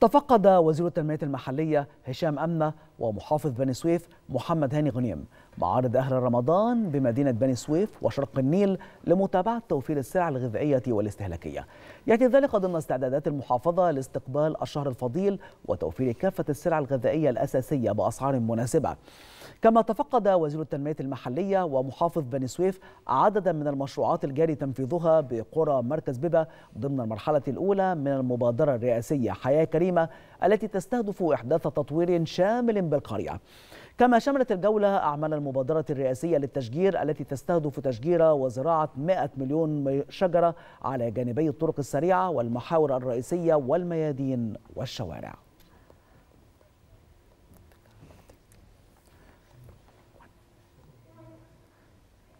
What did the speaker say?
تفقد وزير التنمية المحلية هشام أمنة ومحافظ بني سويف محمد هاني غنيم معارض أهل رمضان بمدينة بني سويف وشرق النيل لمتابعة توفير السلع الغذائية والاستهلاكية يأتي ذلك ضمن استعدادات المحافظة لاستقبال الشهر الفضيل وتوفير كافة السلع الغذائية الأساسية بأسعار مناسبة كما تفقد وزير التنمية المحلية ومحافظ بني سويف عددا من المشروعات الجاري تنفيذها بقرى مركز بيبة ضمن المرحلة الأولى من المبادرة الرئاسية حياة كريمة التي تستهدف إحداث تطوير شامل بالقرية كما شملت الجولة أعمال المبادرة الرئاسية للتشجير التي تستهدف تشجير وزراعة 100 مليون شجرة على جانبي الطرق السريعة والمحاور الرئيسية والميادين والشوارع